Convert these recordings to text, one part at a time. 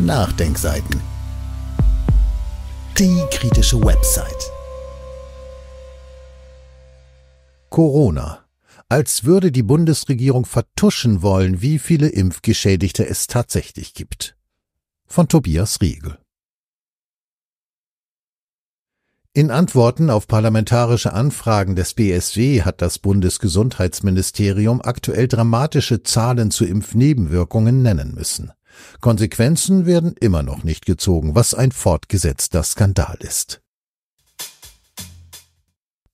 Nachdenkseiten. Die kritische Website. Corona. Als würde die Bundesregierung vertuschen wollen, wie viele Impfgeschädigte es tatsächlich gibt. Von Tobias Riegel. In Antworten auf parlamentarische Anfragen des BSW hat das Bundesgesundheitsministerium aktuell dramatische Zahlen zu Impfnebenwirkungen nennen müssen. Konsequenzen werden immer noch nicht gezogen, was ein fortgesetzter Skandal ist.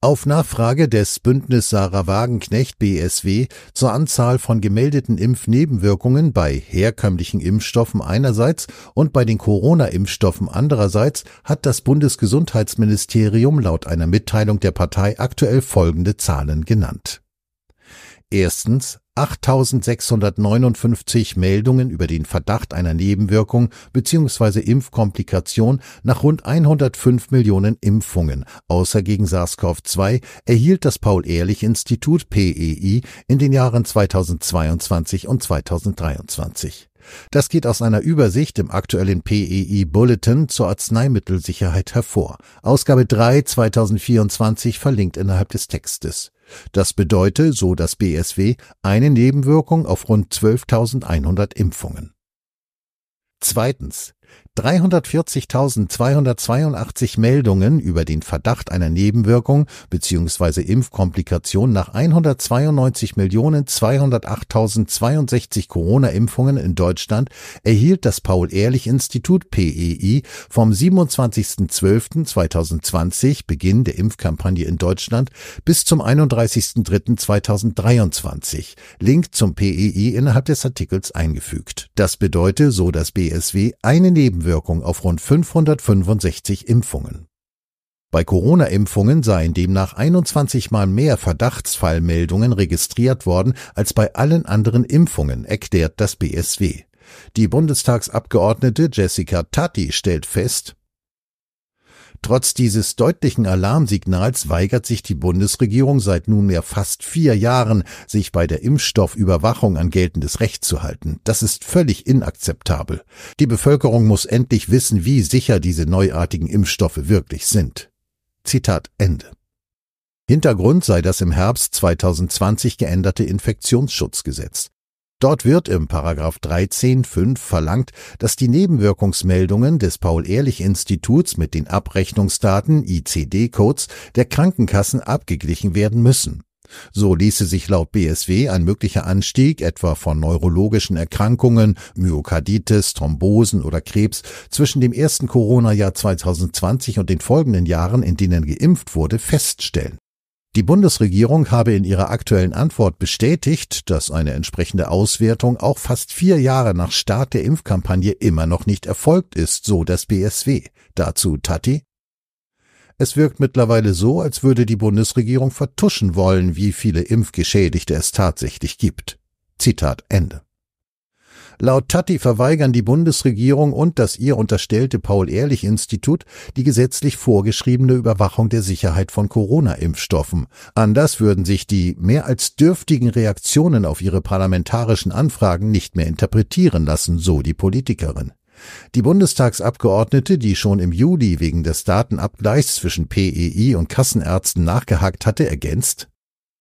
Auf Nachfrage des Bündnis Sarah Wagenknecht BSW zur Anzahl von gemeldeten Impfnebenwirkungen bei herkömmlichen Impfstoffen einerseits und bei den Corona-Impfstoffen andererseits hat das Bundesgesundheitsministerium laut einer Mitteilung der Partei aktuell folgende Zahlen genannt. Erstens 8659 Meldungen über den Verdacht einer Nebenwirkung bzw. Impfkomplikation nach rund 105 Millionen Impfungen, außer gegen SARS-CoV-2, erhielt das Paul-Ehrlich-Institut PEI in den Jahren 2022 und 2023. Das geht aus einer Übersicht im aktuellen PEI Bulletin zur Arzneimittelsicherheit hervor. Ausgabe 3 2024 verlinkt innerhalb des Textes. Das bedeute, so das BSW, eine Nebenwirkung auf rund 12.100 Impfungen. Zweitens. 340.282 Meldungen über den Verdacht einer Nebenwirkung bzw. Impfkomplikation nach 192.208.062 Corona-Impfungen in Deutschland erhielt das Paul-Ehrlich-Institut PEI vom 27.12.2020 Beginn der Impfkampagne in Deutschland bis zum 31.03.2023. Link zum PEI innerhalb des Artikels eingefügt. Das bedeute, so das BSW, eine Nebenwirkung auf rund 565 Impfungen. Bei Corona-Impfungen seien demnach 21 mal mehr Verdachtsfallmeldungen registriert worden als bei allen anderen Impfungen, erklärt das BSW. Die Bundestagsabgeordnete Jessica Tatti stellt fest, Trotz dieses deutlichen Alarmsignals weigert sich die Bundesregierung seit nunmehr fast vier Jahren, sich bei der Impfstoffüberwachung an geltendes Recht zu halten. Das ist völlig inakzeptabel. Die Bevölkerung muss endlich wissen, wie sicher diese neuartigen Impfstoffe wirklich sind. Zitat Ende. Hintergrund sei das im Herbst 2020 geänderte Infektionsschutzgesetz. Dort wird im Paragraph 13.5 verlangt, dass die Nebenwirkungsmeldungen des Paul-Ehrlich-Instituts mit den Abrechnungsdaten ICD-Codes der Krankenkassen abgeglichen werden müssen. So ließe sich laut BSW ein möglicher Anstieg etwa von neurologischen Erkrankungen, Myokarditis, Thrombosen oder Krebs zwischen dem ersten Corona-Jahr 2020 und den folgenden Jahren, in denen geimpft wurde, feststellen. Die Bundesregierung habe in ihrer aktuellen Antwort bestätigt, dass eine entsprechende Auswertung auch fast vier Jahre nach Start der Impfkampagne immer noch nicht erfolgt ist, so das BSW. Dazu Tati. Es wirkt mittlerweile so, als würde die Bundesregierung vertuschen wollen, wie viele Impfgeschädigte es tatsächlich gibt. Zitat Ende. Laut Tatti verweigern die Bundesregierung und das ihr unterstellte Paul-Ehrlich-Institut die gesetzlich vorgeschriebene Überwachung der Sicherheit von Corona-Impfstoffen. Anders würden sich die mehr als dürftigen Reaktionen auf ihre parlamentarischen Anfragen nicht mehr interpretieren lassen, so die Politikerin. Die Bundestagsabgeordnete, die schon im Juli wegen des Datenabgleichs zwischen PEI und Kassenärzten nachgehakt hatte, ergänzt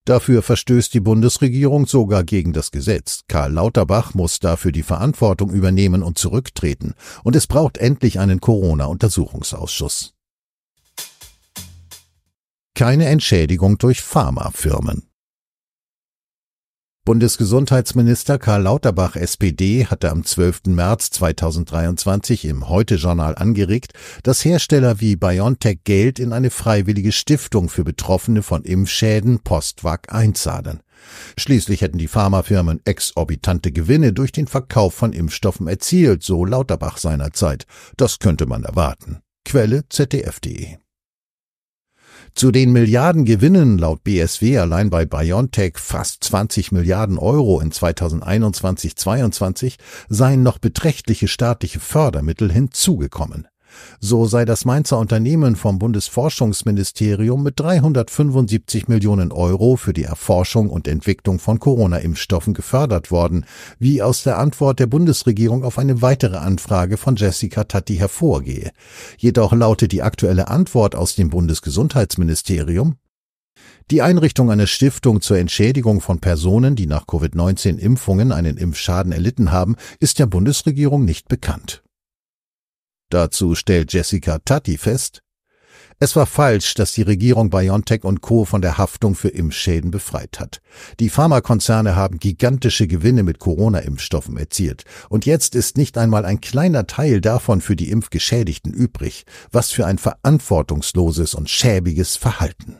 Dafür verstößt die Bundesregierung sogar gegen das Gesetz. Karl Lauterbach muss dafür die Verantwortung übernehmen und zurücktreten. Und es braucht endlich einen Corona-Untersuchungsausschuss. Keine Entschädigung durch Pharmafirmen. Bundesgesundheitsminister Karl Lauterbach SPD hatte am 12. März 2023 im Heute-Journal angeregt, dass Hersteller wie BioNTech Geld in eine freiwillige Stiftung für Betroffene von Impfschäden Postwag einzahlen. Schließlich hätten die Pharmafirmen exorbitante Gewinne durch den Verkauf von Impfstoffen erzielt, so Lauterbach seinerzeit. Das könnte man erwarten. Quelle ZDF.de zu den Milliardengewinnen laut BSW allein bei BioNTech fast 20 Milliarden Euro in 2021-22 seien noch beträchtliche staatliche Fördermittel hinzugekommen. So sei das Mainzer Unternehmen vom Bundesforschungsministerium mit 375 Millionen Euro für die Erforschung und Entwicklung von Corona-Impfstoffen gefördert worden, wie aus der Antwort der Bundesregierung auf eine weitere Anfrage von Jessica Tatti hervorgehe. Jedoch lautet die aktuelle Antwort aus dem Bundesgesundheitsministerium die Einrichtung einer Stiftung zur Entschädigung von Personen, die nach Covid-19-Impfungen einen Impfschaden erlitten haben, ist der Bundesregierung nicht bekannt. Dazu stellt Jessica Tatti fest, es war falsch, dass die Regierung BioNTech und Co. von der Haftung für Impfschäden befreit hat. Die Pharmakonzerne haben gigantische Gewinne mit Corona-Impfstoffen erzielt. Und jetzt ist nicht einmal ein kleiner Teil davon für die Impfgeschädigten übrig. Was für ein verantwortungsloses und schäbiges Verhalten.